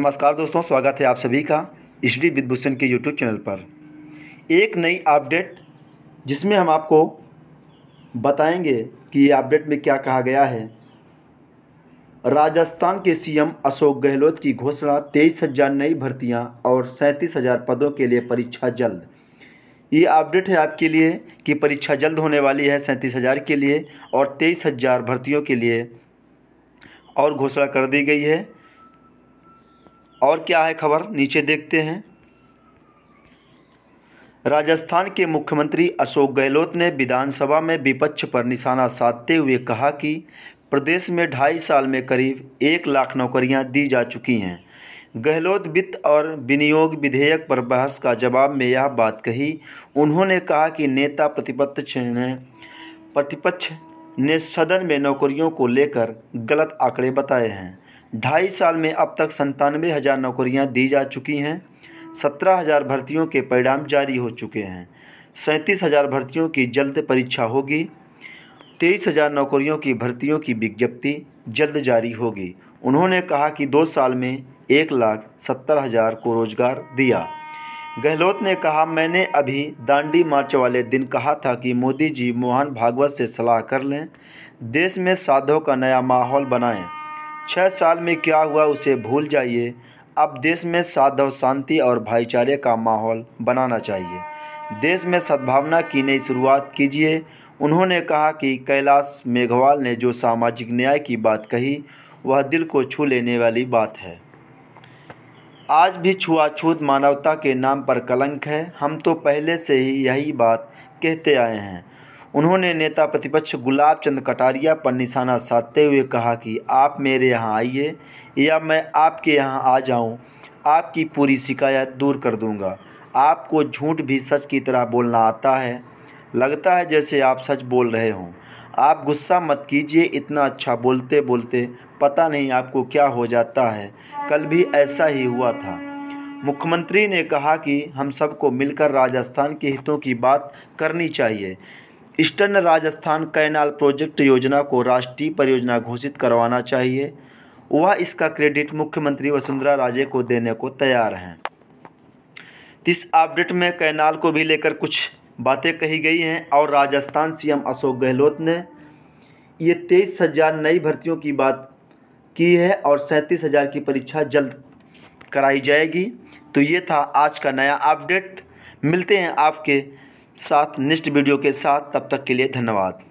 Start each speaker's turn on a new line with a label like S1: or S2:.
S1: नमस्कार दोस्तों स्वागत है आप सभी का एच डी विदभूषण के यूट्यूब चैनल पर एक नई अपडेट जिसमें हम आपको बताएंगे कि ये अपडेट में क्या कहा गया है राजस्थान के सीएम अशोक गहलोत की घोषणा तेईस हज़ार नई भर्तियां और सैंतीस हज़ार पदों के लिए परीक्षा जल्द ये अपडेट है आपके लिए कि परीक्षा जल्द होने वाली है सैंतीस हज़ार के लिए और तेईस हज़ार भर्तियों के लिए और घोषणा कर दी गई है और क्या है खबर नीचे देखते हैं राजस्थान के मुख्यमंत्री अशोक गहलोत ने विधानसभा में विपक्ष पर निशाना साधते हुए कहा कि प्रदेश में ढाई साल में करीब एक लाख नौकरियां दी जा चुकी हैं गहलोत वित्त और विनियोग विधेयक पर बहस का जवाब में यह बात कही उन्होंने कहा कि नेता प्रतिपक्ष ने प्रतिपक्ष ने सदन में नौकरियों को लेकर गलत आंकड़े बताए हैं ढाई साल में अब तक संतानवे हज़ार नौकरियाँ दी जा चुकी हैं सत्रह हज़ार भर्तियों के परिणाम जारी हो चुके हैं सैंतीस हज़ार भर्तियों की जल्द परीक्षा होगी तेईस हज़ार नौकरियों की भर्तियों की विज्ञप्ति जल्द जारी होगी उन्होंने कहा कि दो साल में एक लाख सत्तर हज़ार को रोज़गार दिया गहलोत ने कहा मैंने अभी दांडी मार्च वाले दिन कहा था कि मोदी जी मोहन भागवत से सलाह कर लें देश में साधों का नया माहौल बनाएं छः साल में क्या हुआ उसे भूल जाइए अब देश में साधव शांति और भाईचारे का माहौल बनाना चाहिए देश में सद्भावना की नई शुरुआत कीजिए उन्होंने कहा कि कैलाश मेघवाल ने जो सामाजिक न्याय की बात कही वह दिल को छू लेने वाली बात है आज भी छुआछूत मानवता के नाम पर कलंक है हम तो पहले से ही यही बात कहते आए हैं उन्होंने नेता प्रतिपक्ष गुलाब चंद कटारिया पर निशाना साधते हुए कहा कि आप मेरे यहाँ आइए या मैं आपके यहाँ आ जाऊँ आपकी पूरी शिकायत दूर कर दूँगा आपको झूठ भी सच की तरह बोलना आता है लगता है जैसे आप सच बोल रहे हों आप गुस्सा मत कीजिए इतना अच्छा बोलते बोलते पता नहीं आपको क्या हो जाता है कल भी ऐसा ही हुआ था मुख्यमंत्री ने कहा कि हम सबको मिलकर राजस्थान के हितों की बात करनी चाहिए ईस्टर्न राजस्थान कैनाल प्रोजेक्ट योजना को राष्ट्रीय परियोजना घोषित करवाना चाहिए वह इसका क्रेडिट मुख्यमंत्री वसुंधरा राजे को देने को तैयार हैं इस अपडेट में कैनाल को भी लेकर कुछ बातें कही गई हैं और राजस्थान सीएम अशोक गहलोत ने ये तेईस हज़ार नई भर्तियों की बात की है और सैंतीस हज़ार की परीक्षा जल्द कराई जाएगी तो ये था आज का नया अपडेट मिलते हैं आपके साथ नेक्स्ट वीडियो के साथ तब तक के लिए धन्यवाद